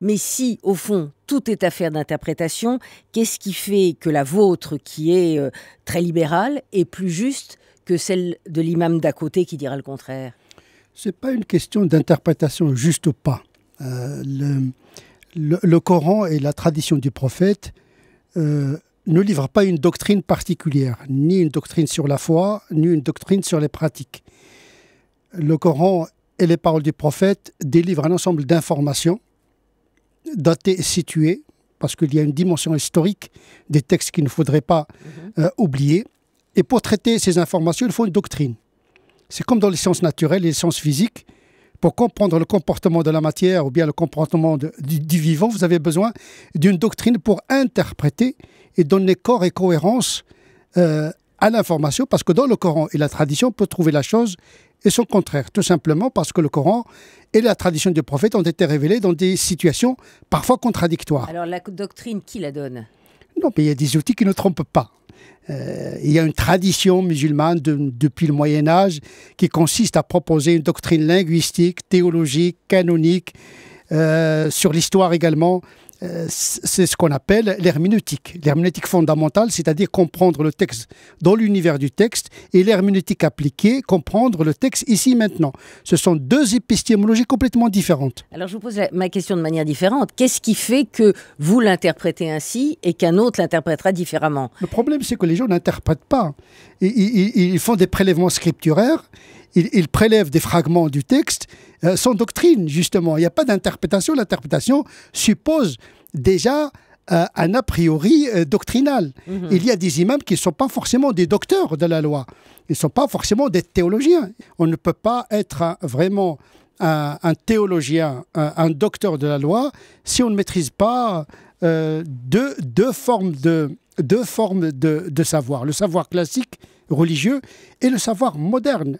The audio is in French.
Mais si, au fond, tout est affaire d'interprétation, qu'est-ce qui fait que la vôtre, qui est euh, très libérale, est plus juste que celle de l'imam d'à côté qui dira le contraire Ce n'est pas une question d'interprétation juste ou pas. Euh, le, Coran et la tradition du prophète euh, ne livrent pas une doctrine particulière, ni une doctrine sur la foi, ni une doctrine sur les pratiques. Le Coran et les paroles du prophète délivrent un ensemble d'informations datées et situées, parce qu'il y a une dimension historique des textes qu'il ne faudrait pas mhm. euh, oublier. Et pour traiter ces informations, il faut une doctrine. C'est comme dans les sciences naturelles et les sciences physiques. Pour comprendre le comportement de la matière ou bien le comportement du, vivant, vous avez besoin d'une doctrine pour interpréter et donner corps et cohérence euh, à l'information, parce que dans le Coran et la tradition, on peut trouver la chose et son contraire, tout simplement parce que le Coran et la tradition du prophète ont été révélés dans des situations parfois contradictoires. Alors la doctrine, qui la donne Non, mais il y a des outils qui ne trompent pas. Euh, il y a une tradition musulmane depuis le Moyen Âge qui consiste à proposer une doctrine linguistique, théologique, canonique, euh, sur l'histoire également, euh, c'est ce qu'on appelle l'herméneutique. L'herméneutique fondamentale, c'est-à-dire comprendre le texte dans l'univers du texte, et l'herméneutique appliquée, comprendre le texte ici maintenant. Ce sont deux épistémologies complètement différentes. Alors je vous pose ma question de manière différente. Qu'est-ce qui fait que vous l'interprétez ainsi et qu'un autre l'interprétera différemment Le problème, c'est que les gens n'interprètent pas. Ils, font des prélèvements scripturaires, ils prélèvent des fragments du texte, euh, Son doctrine, justement. Il n'y a pas d'interprétation. L'interprétation suppose déjà euh, un a priori euh, doctrinal. Mhm. Il y a des imams qui ne sont pas forcément des docteurs de la loi. Ils ne sont pas forcément des théologiens. On ne peut pas être vraiment un, théologien, un, docteur de la loi, si on ne maîtrise pas deux, formes, de, de savoir. Le savoir classique religieux et le savoir moderne,